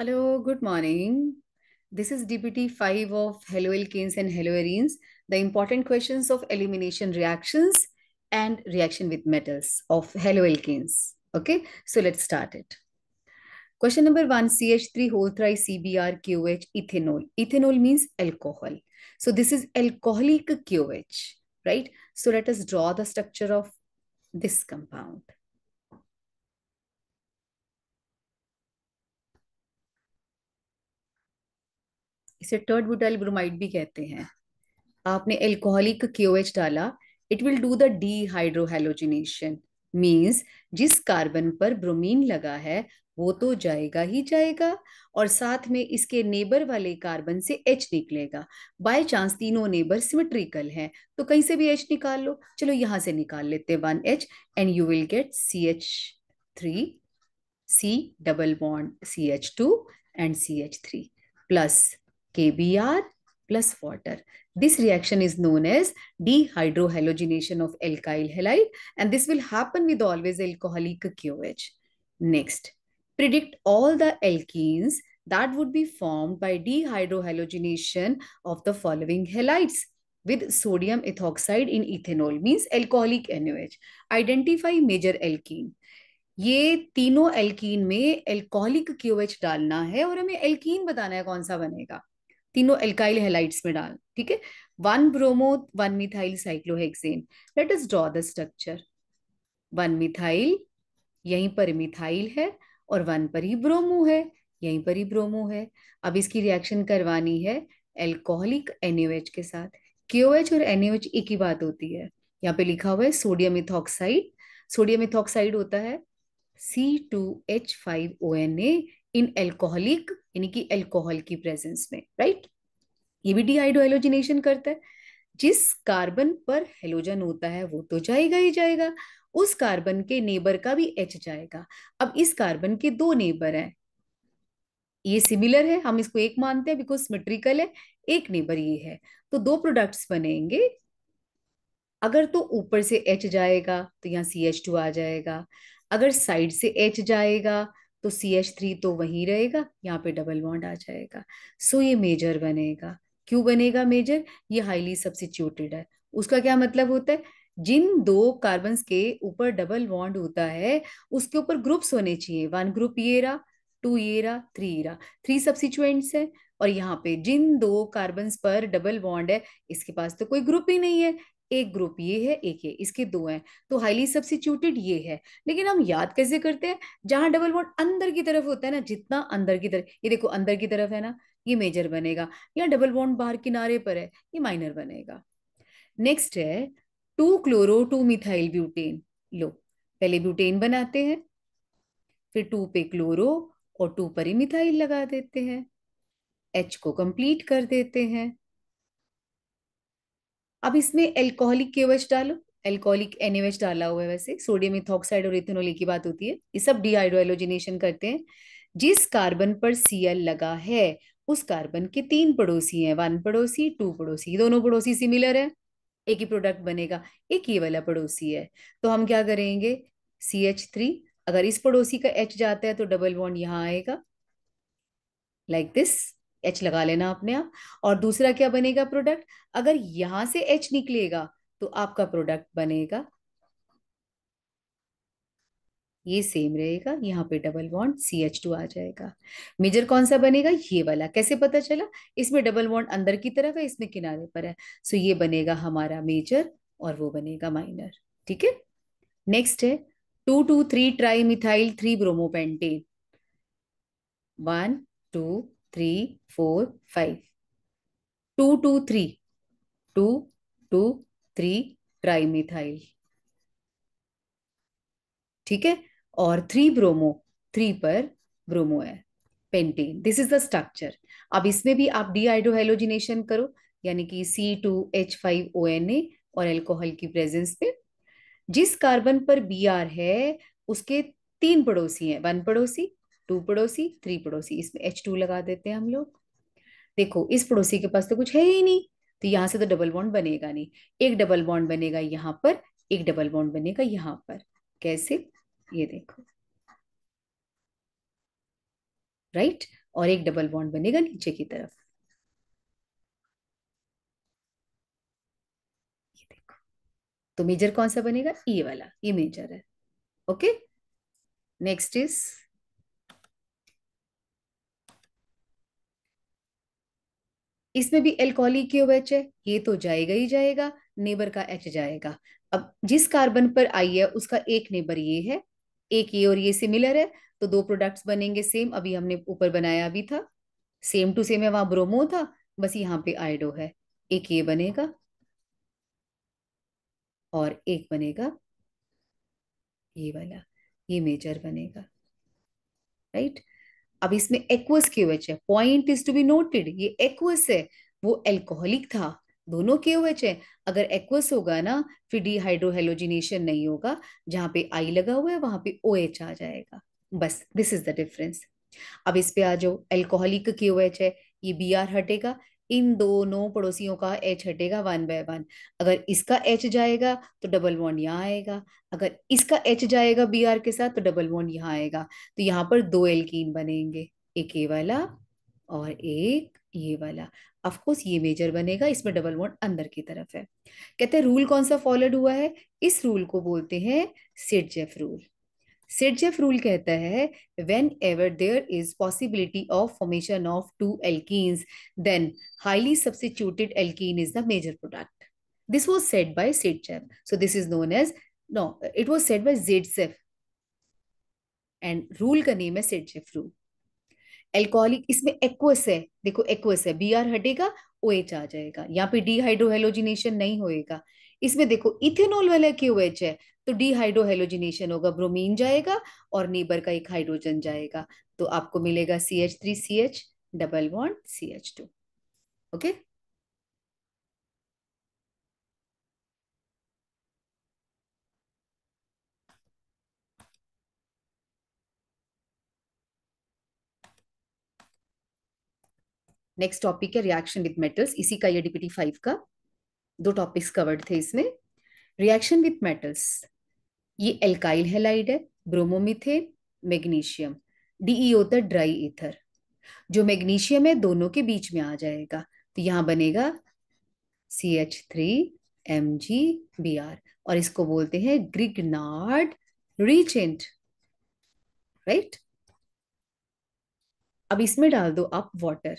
Hello, good morning. This is DPT 5 of haloalkanes and haloarenes, the important questions of elimination reactions and reaction with metals of haloalkanes. Okay, so let's start it. Question number 1, CH3 whole three CBr QH ethanol. Ethanol means alcohol. So this is alcoholic QH, right? So let us draw the structure of this compound. इसे टर्ड butyl bromide भी कहते हैं आपने alcoholic Q H डाला it will do the dehydrohalogenation means जिस carbon पर bromine लगा है वो तो जाएगा ही जाएगा और साथ में इसके नेबर वाले कार्बन से एच निकलेगा बाय चांस तीनों नेबर सिमेट्रिकल हैं तो कहीं से भी एच निकाल लो चलो यहां से निकाल लेते हैं one H and you will get C H three C double bond C H two and C H three plus KBr plus water. This reaction is known as dehydrohalogenation of alkyl halide and this will happen with always alcoholic QH. Next, predict all the alkenes that would be formed by dehydrohalogenation of the following halides with sodium ethoxide in ethanol means alcoholic NOH. Identify major alkene. ये तीनों alkene में alcoholic QH डालना है और हमें alkene बताना है कौन सा बनेगा तीनों एल्काइल हेलाइट्स में डाल ठीक है one bromo one methyl cyclohexane let us draw the structure one methyl यहीं पर मिथाइल है और वन पर ही ब्रोमो है यहीं पर ही ब्रोमो है अब इसकी रिएक्शन करवानी है एल्कोहलिक एनओएच के साथ केओएच और एनओएच एक ही बात होती है यहाँ पे लिखा हुआ है सोडियम इथॉक्साइड सोडियम इथॉक्साइड होता है C two H five O N A in alcoholic यानी कि एल्कोहल की प्रेजेंस में राइट ये भी डिहाइड्रोहेलोजिनेशन करता है जिस कार्बन पर हेलोजन होता है वो तो जाएगा ही जाएगा उस कार्बन के नेबर का भी एच जाएगा अब इस कार्बन के दो नेबर हैं ये सिमिलर है हम इसको एक मानते हैं बिकॉज सिमेट्रिकल है एक नेबर ये है तो दो प्रोडक्ट्स बनेंगे अगर तो ऊपर से एच जाएगा तो यहाँ सी एच टू आ जाएगा अगर साइड से एच जाएगा तो सी एच थ्री तो वहीं रहेगा यहाँ पे डबल बॉन्ड आ जाएगा सो ये मेजर बनेगा क्यों बनेगा मेजर ये हाईली सब्सिट्यूटेड है उसका क्या मतलब होता है जिन दो कार्बन के ऊपर डबल बॉन्ड होता है उसके ऊपर ग्रुप्स होने चाहिए वन ग्रुप ये रहा टू ये रहा थ्री रहा थ्री सब्सिट्यूएंट्स है और यहाँ पे जिन दो कार्बन पर डबल बॉन्ड है इसके पास तो कोई ग्रुप ही नहीं है एक ग्रुप ये है एक ये इसके दो हैं तो हाईली सब्सिट्यूटेड ये है लेकिन हम याद कैसे करते हैं जहां डबल बॉन्ड अंदर की तरफ होता है ना जितना अंदर की तरफ ये देखो अंदर की तरफ है ना ये मेजर बनेगा या डबल बॉन्ड बाहर किनारे पर है ये माइनर बनेगा नेक्स्ट है two chloro two methyl butane लो पहले ब्यूटेन बनाते हैं फिर टू पे क्लोरो और टू पर ही मिथाइल लगा देते हैं एच को कंप्लीट कर देते हैं अब इसमें एल्कोहलिक के डालो एल्कोहलिक एन डाला हुआ है वैसे सोडियम इथोक्साइड और इथेनोल की बात होती है ये सब डिहाइड्रोलोजिनेशन करते हैं जिस कार्बन पर सी लगा है उस कार्बन के तीन पड़ोसी हैं वन पड़ोसी टू पड़ोसी दोनों पड़ोसी सिमिलर है एक ही प्रोडक्ट बनेगा एक ये वाला पड़ोसी है तो हम क्या करेंगे सी एच थ्री अगर इस पड़ोसी का एच जाता है तो डबल बॉन्ड यहाँ आएगा लाइक दिस एच लगा लेना अपने आप और दूसरा क्या बनेगा प्रोडक्ट अगर यहां से एच निकलेगा तो आपका प्रोडक्ट बनेगा ये सेम रहेगा यहाँ पे double bond C H two आ जाएगा मेजर कौन सा बनेगा ये वाला कैसे पता चला इसमें डबल बॉन्ड अंदर की तरफ है इसमें किनारे पर है सो ये बनेगा हमारा मेजर और वो बनेगा माइनर ठीक है नेक्स्ट है two two three trimethyl three bromopentane one two three, four, five. Two, two, three. Two, two, three trimethyl ठीक है और थ्री ब्रोमो थ्री पर ब्रोमो है pentane this is the structure अब इसमें भी आप डीहाइड्रोहेलोजिनेशन करो यानी कि C two H five O N A और एल्कोहल की प्रेजेंस पे जिस कार्बन पर बी आर है उसके तीन पड़ोसी हैं वन पड़ोसी टू पड़ोसी थ्री पड़ोसी इसमें एच टू लगा देते हैं हम लोग देखो इस पड़ोसी के पास तो कुछ है ही नहीं तो यहाँ से तो डबल बॉन्ड बनेगा नहीं एक डबल बॉन्ड बनेगा यहाँ पर एक डबल बॉन्ड बनेगा यहाँ पर कैसे ये देखो राइट और एक डबल बॉन्ड बनेगा नीचे की तरफ ये देखो तो मेजर कौन सा बनेगा ये वाला ये मेजर है ओके नेक्स्ट इज इसमें भी एल्कोहलिक एच e है ये तो जाएगा ही जाएगा नेबर का एच जाएगा अब जिस कार्बन पर आई है उसका एक नेबर ये है एक ये और ये सिमिलर है तो दो प्रोडक्ट्स बनेंगे सेम अभी हमने ऊपर बनाया भी था सेम टू सेम है वहां ब्रोमो था बस यहाँ पे आइडो है एक ये बनेगा और एक बनेगा ये वाला ये मेजर बनेगा राइट अब इसमें एक्वस के ओएच है point is to be noted ये एक्वस है वो एल्कोहलिक था दोनों के ओएच है अगर एक्वस होगा ना फिर डिहाइड्रोहेलोजिनेशन नहीं होगा जहां पे आई लगा हुआ है वहां पे ओ एच आ जाएगा बस दिस इज द डिफरेंस अब इस पे आ जाओ एल्कोहलिक के ओएच है ये बी आर हटेगा इन दोनों पड़ोसियों का एच हटेगा वन बाय वन अगर इसका एच जाएगा तो डबल बॉन्ड यहाँ आएगा अगर इसका एच जाएगा बी आर के साथ तो डबल बॉन्ड यहाँ आएगा तो यहाँ पर दो एल्कीन बनेंगे एक ए वाला और एक ये वाला अफकोर्स ये मेजर बनेगा इसमें डबल बॉन्ड अंदर की तरफ है कहते हैं रूल कौन सा फॉलोड हुआ है इस रूल को बोलते हैं सिडजेफ रूल सिडजेफ रूल कहता है whenever there is possibility of formation of two alkenes then highly substituted alkene is the major product this was said by Sidchev. So this is known as, no, it was said by Zidsev. And rule का name है Sidchev rule alcoholic इसमें aqueous है देखो aqueous है B are हटेगा O H आ जाएगा यहाँ पे डिहाइड्रोहेलोजिनेशन नहीं होएगा इसमें देखो इथेनॉल वाला क्यू एच है तो डीहाइड्रोहेलोजिनेशन होगा ब्रोमीन जाएगा और नेबर का एक हाइड्रोजन जाएगा तो आपको मिलेगा C H three C H double one C H two okay next topic है रिएक्शन विद मेटल्स इसी का ये डीपीटी फाइव का दो टॉपिक्स कवर्ड थे इसमें रिएक्शन विथ मेटल्स ये एल्काइल हेलाइड है ब्रोमोमिथेन मैग्नीशियम डीई होता ड्राई इथर जो मैग्नीशियम है दोनों के बीच में आ जाएगा तो यहां बनेगा C H three M G B R और इसको बोलते हैं ग्रिगनार्ड रीचेंट राइट अब इसमें डाल दो आप वाटर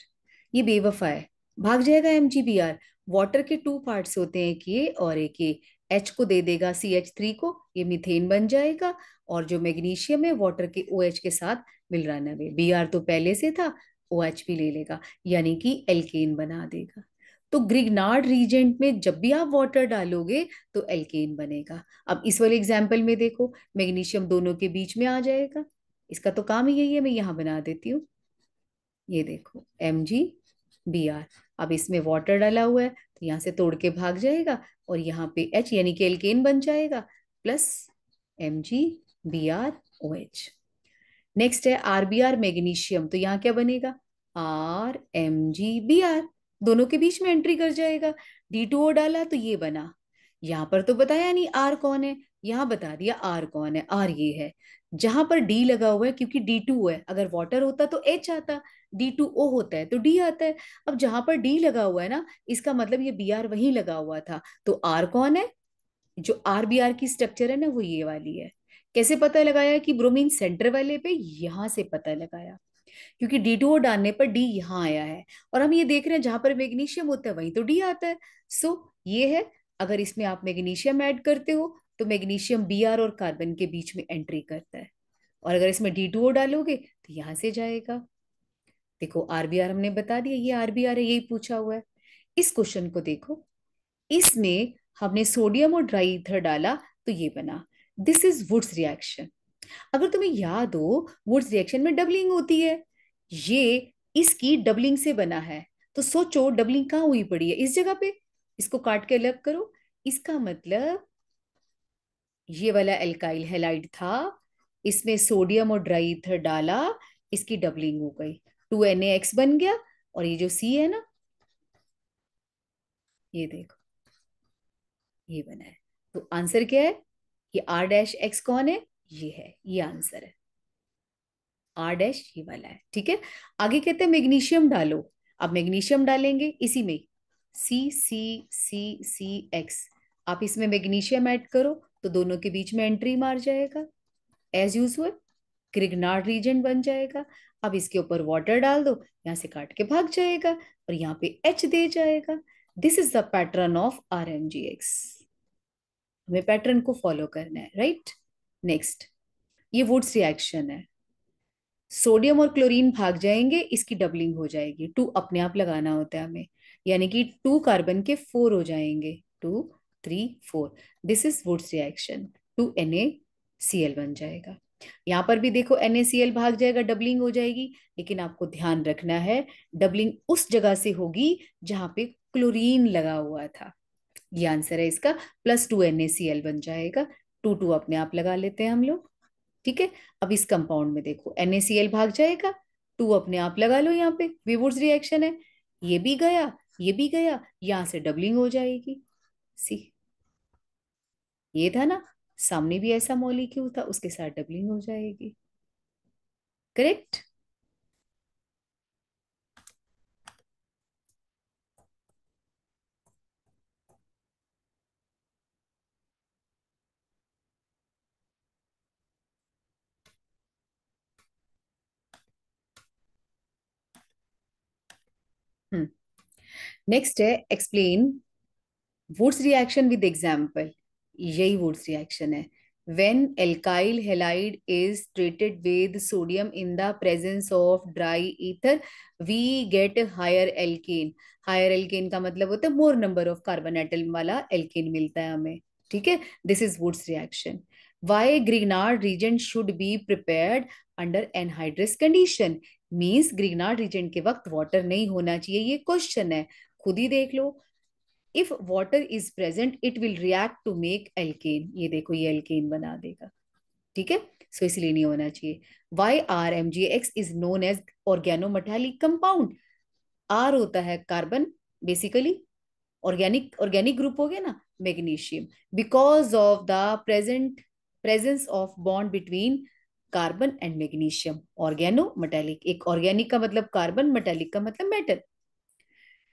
ये बेवफा है भाग जाएगा M G B R water के टू पार्ट्स होते हैं एक ये और एक ये एच को दे देगा सी एच थ्री को ये मिथेन बन जाएगा और जो मैग्नीशियम है वाटर के ओ OH के साथ मिल रहा है बी आर तो पहले से था ओ OH भी ले लेगा यानी कि एल्केन बना देगा तो ग्रिगनार्ड रीजेंट में जब भी आप वाटर डालोगे तो एल्केन बनेगा अब इस वाले एग्जाम्पल में देखो मैग्नीशियम दोनों के बीच में आ जाएगा इसका तो काम ही यही है मैं यहाँ बना देती हूँ ये देखो एम जी बी आर अब इसमें वाटर डाला हुआ है तो यहाँ से तोड़ के भाग जाएगा और यहाँ पे एच यानी कि एल्केन बन जाएगा plus M G B R O H next है आर बी आर मैग्नीशियम तो यहाँ क्या बनेगा R M G B R दोनों के बीच में एंट्री कर जाएगा डी टू ओ डाला तो ये बना यहाँ पर तो बताया नहीं आर कौन है यहाँ बता दिया आर कौन है आर ये है जहां पर डी लगा हुआ है क्योंकि डी टू है अगर वाटर होता तो एच आता डी टू ओ होता है तो डी आता है अब जहां पर डी लगा हुआ है ना इसका मतलब ये बी आर वही लगा हुआ था तो आर कौन है जो आर बी आर की स्ट्रक्चर है ना वो ये वाली है कैसे पता लगाया कि ब्रोमीन सेंटर वाले पे यहाँ से पता लगाया क्योंकि डी टू ओ डालने पर डी यहाँ आया है और हम ये देख रहे हैं जहां पर मैग्नीशियम होता है वहीं तो डी आता है सो ये है अगर इसमें आप मैग्नीशियम ऐड करते हो तो मैग्नीशियम बी और कार्बन के बीच में एंट्री करता है और अगर इसमें डी डालोगे तो यहां से जाएगा देखो आरबीआर हमने बता दिया ये आरबीआर है यही पूछा हुआ है इस क्वेश्चन को देखो इसमें हमने सोडियम और ड्राई इथर डाला तो ये बना दिस इज वुड्स रिएक्शन अगर तुम्हें याद हो वुड्स रिएक्शन में डबलिंग होती है ये इसकी डबलिंग से बना है तो सोचो डबलिंग कहाँ हुई पड़ी है इस जगह पे इसको काट के अलग करो इसका मतलब ये वाला एल्काइल हेलाइड था इसमें सोडियम और ड्राई इथर डाला इसकी डबलिंग हो गई टू एन एक्स बन गया और ये जो सी है ना ये देखो ये बना है तो आंसर क्या है ये आर डैश एक्स कौन है ये है ये आंसर है आर डैश ये वाला है ठीक है आगे कहते हैं मैग्नीशियम डालो अब मैग्नीशियम डालेंगे इसी में सी सी सी सी एक्स आप इसमें मैग्नीशियम ऐड करो तो दोनों के बीच में एंट्री मार जाएगा एज यूजल क्रिगनार रीजन बन जाएगा अब इसके ऊपर वाटर डाल दो यहाँ से काट के भाग जाएगा और यहाँ पे एच दे जाएगा this is the pattern of R N G X हमें पैटर्न को फॉलो करना है राइट नेक्स्ट ये वुड्स रिएक्शन है सोडियम और क्लोरीन भाग जाएंगे इसकी डबलिंग हो जाएगी टू अपने आप लगाना होता है हमें यानी कि टू कार्बन के फोर हो जाएंगे two three four this is Wurtz reaction two N A C L बन जाएगा यहाँ पर भी देखो एन भाग जाएगा डबलिंग हो जाएगी लेकिन आपको ध्यान रखना है डबलिंग उस जगह से होगी जहां पे क्लोरीन लगा हुआ था ये आंसर है इसका प्लस टू एन बन जाएगा टू टू अपने आप लगा लेते हैं हम लोग ठीक है अब इस कंपाउंड में देखो एन भाग जाएगा टू अपने आप लगा लो यहाँ पे विवुड्स रिएक्शन है ये भी गया ये भी गया यहां से डबलिंग हो जाएगी सी ये था ना सामने भी ऐसा मॉलिक्यूल था उसके साथ डबलिंग हो जाएगी करेक्ट नेक्स्ट है explain Wurtz reaction with example यही वुड्स रिएक्शन है when alkyl halide is treated with sodium in the presence of dry ether we get higher alkane higher alkane का मतलब होता है मोर नंबर ऑफ कार्बन एटल वाला alkane मिलता है हमें ठीक है this is Wurtz reaction why Grignard reagent should be prepare under anhydrous condition means Grignard reagent के वक्त वाटर नहीं होना चाहिए ये क्वेश्चन है खुद ही देख लो if water is present it will react to make alkane ये देखो ये एल्केन बना देगा ठीक है सो इसलिए नहीं होना चाहिए why R M G X is known as organometallic compound R होता है carbon basically organic organic group हो गया ना magnesium because of the present presence of bond between carbon and magnesium organometallic एक organic का मतलब carbon metallic का मतलब metal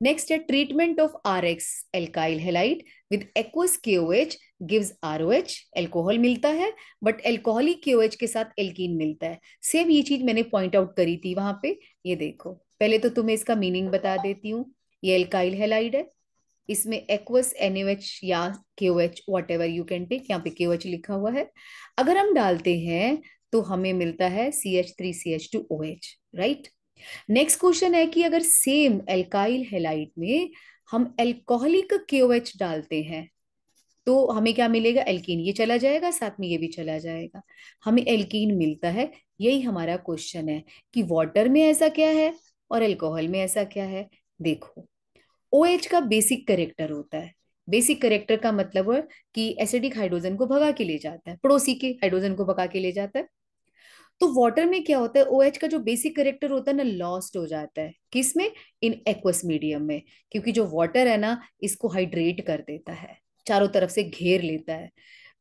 Next, a treatment of RX alkyl halide with aqueous KOH gives ROH alcohol मिलता है but एल्कोहली के O H के साथ एल्किन मिलता है सेम ये चीज मैंने पॉइंट आउट करी थी वहां पे ये देखो पहले तो तुम्हें इसका मीनिंग बता देती हूँ ये एल्काइल हेलाइड है इसमें एक्वस एच या KOH whatever you can take यहाँ पे के ओ एच लिखा हुआ है अगर हम डालते हैं तो हमें मिलता है C H three C H two O H right next question है कि अगर सेम एल्काइल हेलाइट में हम एल्कोहलिक के डालते हैं तो हमें क्या मिलेगा एल्कीन ये चला जाएगा साथ में ये भी चला जाएगा हमें एल्कीन मिलता है यही हमारा क्वेश्चन है कि वाटर में ऐसा क्या है और एल्कोहल में ऐसा क्या है देखो ओ OH का बेसिक करेक्टर होता है बेसिक करेक्टर का मतलब है कि एसिडिक हाइड्रोजन को भगा के ले जाता है पड़ोसी के हाइड्रोजन को भगा के ले जाता है तो वाटर में क्या होता है ओ OH का जो बेसिक करेक्टर होता है ना लॉस्ट हो जाता है किस में इन एक्वस मीडियम में क्योंकि जो वाटर है ना इसको हाइड्रेट कर देता है चारों तरफ से घेर लेता है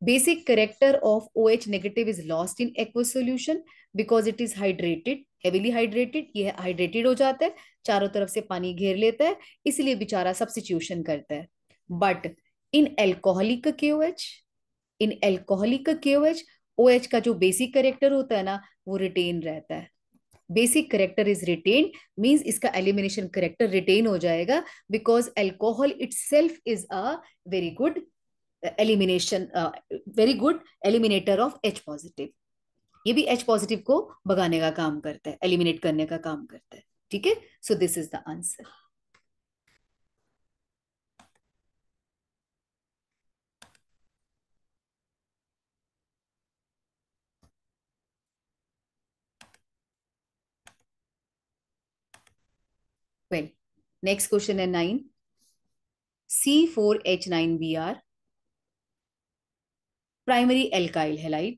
basic character of O H negative is lost in aqueous solution because it is hydrated heavily hydrated यह हाइड्रेटेड हो जाता है चारों तरफ से पानी घेर लेता है इसलिए बेचारा सब्सिट्यूशन करता है बट इन एल्कोहलिक के ओ एच इन एल्कोहलिक के ओ एच ओ OH का जो बेसिक करेक्टर होता है ना वो रिटेन रहता है basic character is retain means इसका एलिमिनेशन करेक्टर रिटेन हो जाएगा because alcohol itself is a very good elimination very good eliminator of H positive ये भी एच पॉजिटिव को भगाने का काम करता है एलिमिनेट करने का काम करता है ठीक है so this is the answer Next question in 9. C4H9Br primary alkyl halide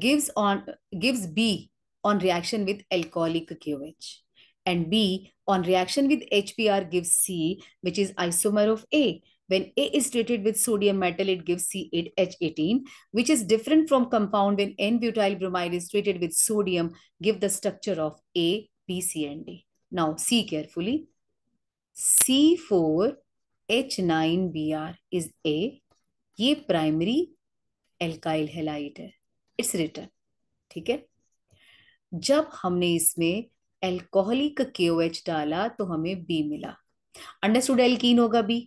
gives on gives B on reaction with alcoholic QH and B on reaction with HPR gives C which is isomer of A. When A is treated with sodium metal, it gives C8H18, which is different from compound when N-butyl bromide is treated with sodium, give the structure of A, B, C, and D. Now see carefully. C4H9Br is A. ये primary alkyl halide है it's return ठीक है जब हमने इसमें alcoholic के O H डाला तो हमें बी मिला अंडरस्टूड एल्कीन होगा बी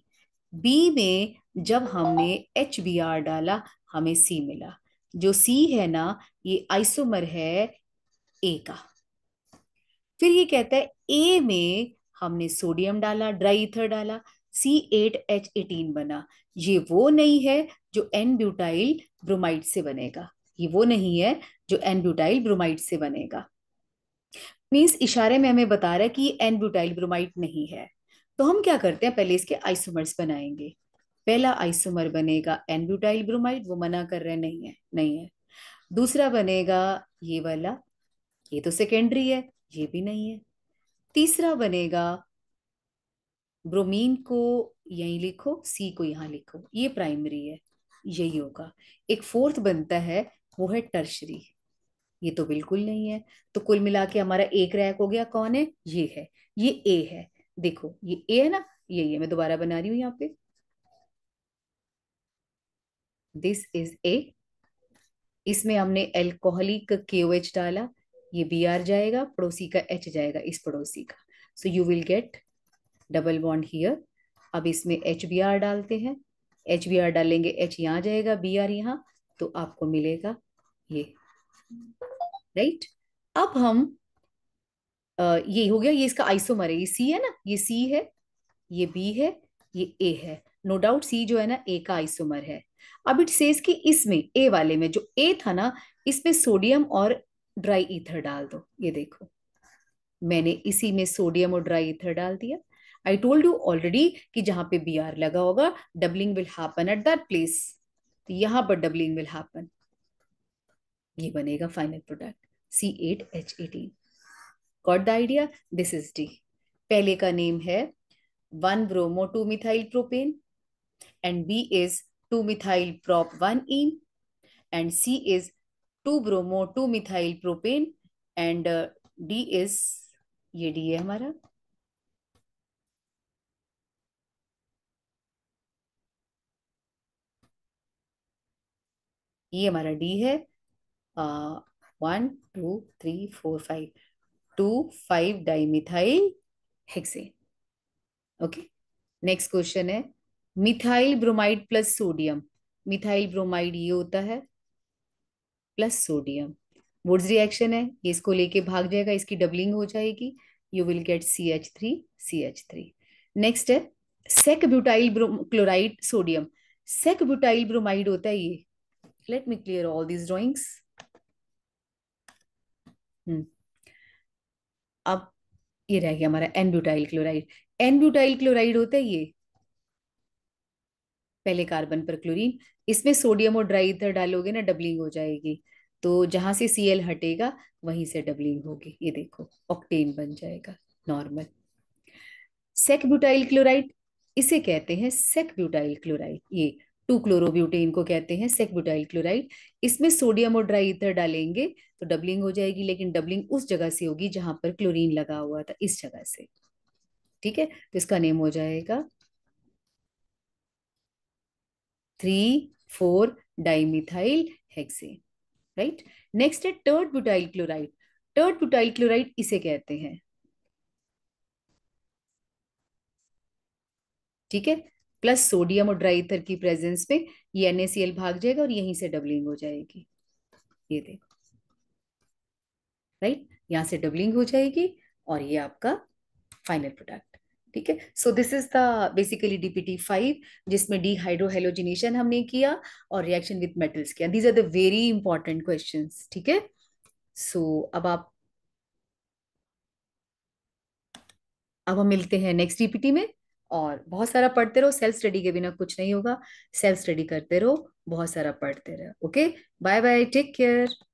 बी में जब हमने एच बी आर डाला हमें सी मिला जो सी है ना ये आइसोमर है ए का फिर ये कहता है ए में हमने सोडियम डाला ड्राई इथर डाला सी एट एच एटीन बना ये वो नहीं है जो एन ब्यूटाइल ब्रोमाइड से बनेगा ये वो नहीं है जो एन ब्यूटाइल ब्रोमाइड से बनेगा मीन्स इशारे में हमें बता रहा है कि एन ब्यूटाइल ब्रोमाइड नहीं है तो हम क्या करते हैं पहले इसके आइसोमर्स बनाएंगे पहला आइसोमर बनेगा एन ब्यूटाइल ब्रोमाइड वो मना कर रहे नहीं है नहीं है दूसरा बनेगा ये वाला ये तो सेकेंडरी है ये भी नहीं है तीसरा बनेगा ब्रोमीन को यहीं लिखो सी को यहाँ लिखो ये प्राइमरी है यही होगा एक फोर्थ बनता है वो है टर्शरी ये तो बिल्कुल नहीं है तो कुल मिला के हमारा एक रैक हो गया कौन है ये है ये ए है देखो ये ए है ना ये है मैं दोबारा बना रही हूं यहाँ पे दिस इज ए इसमें हमने एल्कोहलिक के डाला ये बी आर जाएगा पड़ोसी का एच जाएगा इस पड़ोसी का so you will get double bond here अब इसमें एच बी आर डालते हैं एच बी आर डालेंगे एच यहाँ जाएगा बी आर यहाँ तो आपको मिलेगा ये राइट अब हम आ, ये हो गया ये इसका आइसोमर है ये सी है ना ये सी है ये बी है ये ए है नो डाउट सी जो है ना ए का आइसोमर है अब इट सेज कि इसमें ए वाले में जो ए था ना इसमें सोडियम और ड्राई ईथर डाल दो ये देखो मैंने इसी में सोडियम और ड्राई ईथर डाल दिया आई टोल्ड यू ऑलरेडी कि जहां पे बी आर लगा होगा doubling will happen at that place यहां पर डबलिंग विल हैपन ये बनेगा final product C eight H eighteen got the idea this is D पहले का नेम है one bromo two methyl propane and B is two methyl prop one ene and C is two bromo two methyl propane and D uh, is ये D है हमारा ये हमारा D है one two three four five two five dimethyl hexane okay next question है methyl bromide plus sodium methyl bromide ये होता है प्लस सोडियम वुड्स रिएक्शन है ये इसको लेके भाग जाएगा इसकी डबलिंग हो जाएगी you will get C H three C H three next है sec butyl chloride sodium sec butyl bromide होता है ये let me clear all these drawings अब ये रह गया हमारा N butyl chloride N butyl chloride होता है ये पहले कार्बन पर क्लोरीन इसमें सोडियम और ड्राई इधर डालोगे ना डबलिंग हो जाएगी तो जहां से सी हटेगा वहीं से डबलिंग होगी ये देखो ऑक्टेन बन जाएगा नॉर्मल सेक ब्यूटाइल क्लोराइड इसे कहते हैं सेक ब्यूटाइल क्लोराइड ये टू क्लोरोब्यूटेन को कहते हैं सेक ब्यूटाइल क्लोराइड इसमें सोडियम और ड्राई इधर डालेंगे तो डबलिंग हो जाएगी लेकिन डबलिंग उस जगह से होगी जहां पर क्लोरीन लगा हुआ था इस जगह से ठीक है तो इसका नेम हो जाएगा three four dimethyl hexane right next है tert butyl chloride tert butyl chloride इसे कहते हैं ठीक है प्लस सोडियम और ड्राइथर की प्रेजेंस में ये एनएसीएल भाग जाएगा और यहीं से डबलिंग हो जाएगी ये देखो राइट यहां से डबलिंग हो जाएगी और ये आपका फाइनल प्रोडक्ट ठीक है so this is the basically DPT five जिसमें डीहाइड्रोहेलोजिनेशन हमने किया और रिएक्शन विथ मेटल्स किया these are the very important question ठीक है सो अब आप अब हम मिलते हैं नेक्स्ट डीपीटी में और बहुत सारा पढ़ते रहो सेल्फ स्टडी के बिना कुछ नहीं होगा सेल्फ स्टडी करते रहो बहुत सारा पढ़ते रहो okay bye bye take care